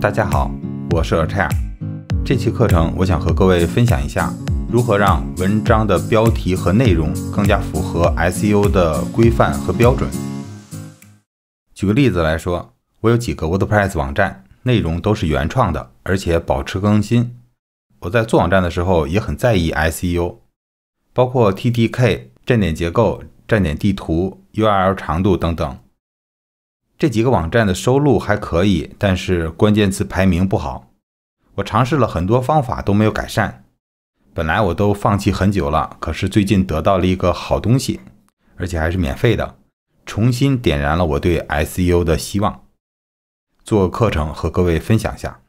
大家好，我是 Chair。这期课程，我想和各位分享一下如何让文章的标题和内容更加符合 SEO 的规范和标准。举个例子来说，我有几个 WordPress 网站，内容都是原创的，而且保持更新。我在做网站的时候也很在意 SEO，包括 TDK、站点结构、站点地图、URL 长度等等。这几个网站的收录还可以，但是关键词排名不好。我尝试了很多方法都没有改善，本来我都放弃很久了，可是最近得到了一个好东西，而且还是免费的，重新点燃了我对 SEO 的希望。做个课程和各位分享下。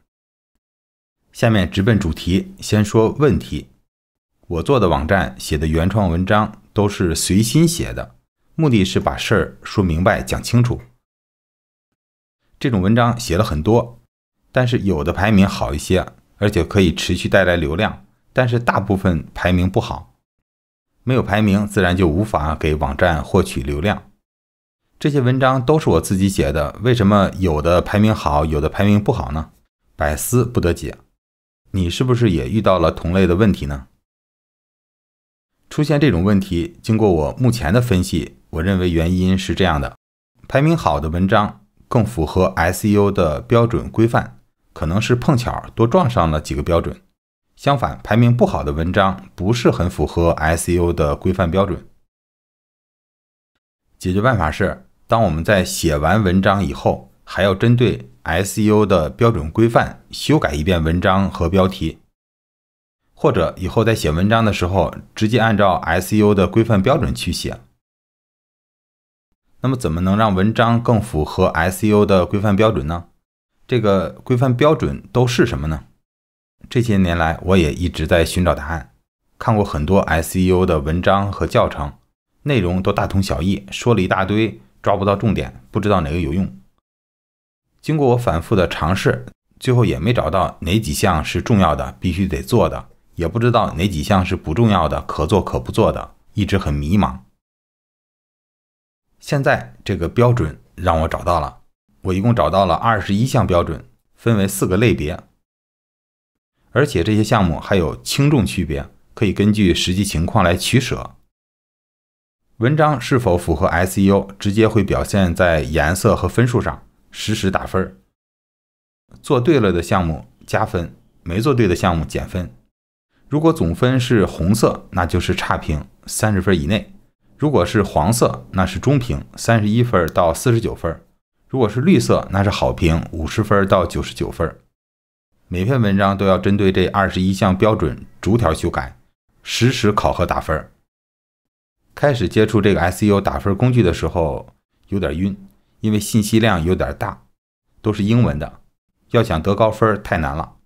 下面直奔主题，先说问题。我做的网站写的原创文章都是随心写的，目的是把事儿说明白、讲清楚。这种文章写了很多，但是有的排名好一些，而且可以持续带来流量，但是大部分排名不好，没有排名自然就无法给网站获取流量。这些文章都是我自己写的，为什么有的排名好，有的排名不好呢？百思不得解。你是不是也遇到了同类的问题呢？出现这种问题，经过我目前的分析，我认为原因是这样的：排名好的文章。更符合 SEO 的标准规范，可能是碰巧多撞上了几个标准。相反，排名不好的文章不是很符合 SEO 的规范标准。解决办法是，当我们在写完文章以后，还要针对 SEO 的标准规范修改一遍文章和标题，或者以后在写文章的时候直接按照 SEO 的规范标准去写。那么怎么能让文章更符合 SEO 的规范标准呢？这个规范标准都是什么呢？这些年来我也一直在寻找答案，看过很多 SEO 的文章和教程，内容都大同小异，说了一大堆，抓不到重点，不知道哪个有用。经过我反复的尝试，最后也没找到哪几项是重要的必须得做的，也不知道哪几项是不重要的可做可不做的，一直很迷茫。现在这个标准让我找到了，我一共找到了二十一项标准，分为四个类别，而且这些项目还有轻重区别，可以根据实际情况来取舍。文章是否符合 SEO，直接会表现在颜色和分数上，实时打分。做对了的项目加分，没做对的项目减分。如果总分是红色，那就是差评，三十分以内。如果是黄色，那是中评，三十一分到四十九分；如果是绿色，那是好评，五十分到九十九分。每篇文章都要针对这二十一项标准逐条修改，实时考核打分。开始接触这个 SEO 打分工具的时候，有点晕，因为信息量有点大，都是英文的，要想得高分太难了。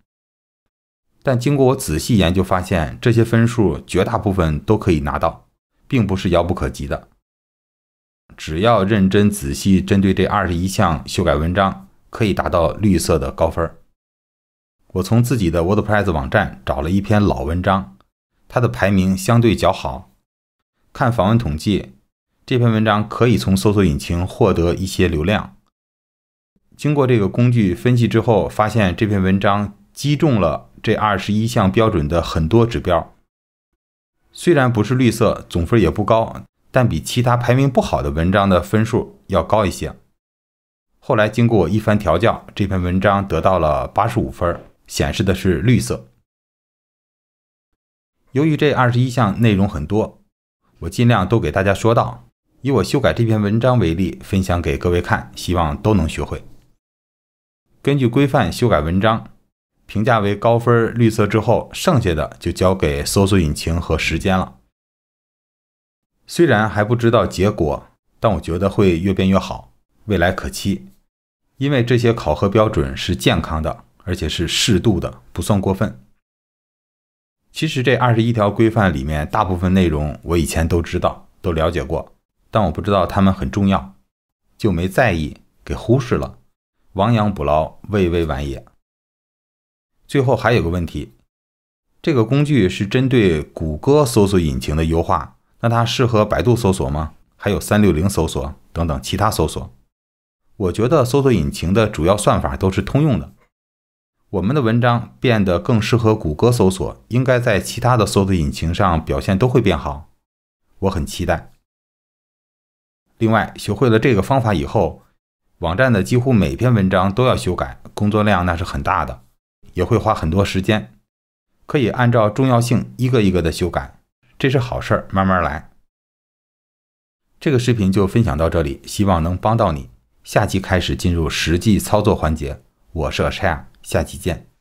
但经过我仔细研究，发现这些分数绝大部分都可以拿到。并不是遥不可及的，只要认真仔细针对这二十一项修改文章，可以达到绿色的高分。我从自己的 WordPress 网站找了一篇老文章，它的排名相对较好，看访问统计，这篇文章可以从搜索引擎获得一些流量。经过这个工具分析之后，发现这篇文章击中了这二十一项标准的很多指标。虽然不是绿色，总分也不高，但比其他排名不好的文章的分数要高一些。后来经过我一番调教，这篇文章得到了八十五分，显示的是绿色。由于这二十一项内容很多，我尽量都给大家说到。以我修改这篇文章为例，分享给各位看，希望都能学会。根据规范修改文章。评价为高分绿色之后，剩下的就交给搜索引擎和时间了。虽然还不知道结果，但我觉得会越变越好，未来可期。因为这些考核标准是健康的，而且是适度的，不算过分。其实这二十一条规范里面，大部分内容我以前都知道，都了解过，但我不知道它们很重要，就没在意，给忽视了。亡羊补牢，未为晚也。最后还有个问题，这个工具是针对谷歌搜索引擎的优化，那它适合百度搜索吗？还有三六零搜索等等其他搜索？我觉得搜索引擎的主要算法都是通用的，我们的文章变得更适合谷歌搜索，应该在其他的搜索引擎上表现都会变好。我很期待。另外，学会了这个方法以后，网站的几乎每篇文章都要修改，工作量那是很大的。也会花很多时间，可以按照重要性一个一个的修改，这是好事儿，慢慢来。这个视频就分享到这里，希望能帮到你。下期开始进入实际操作环节，我是阿 c h a r e 下期见。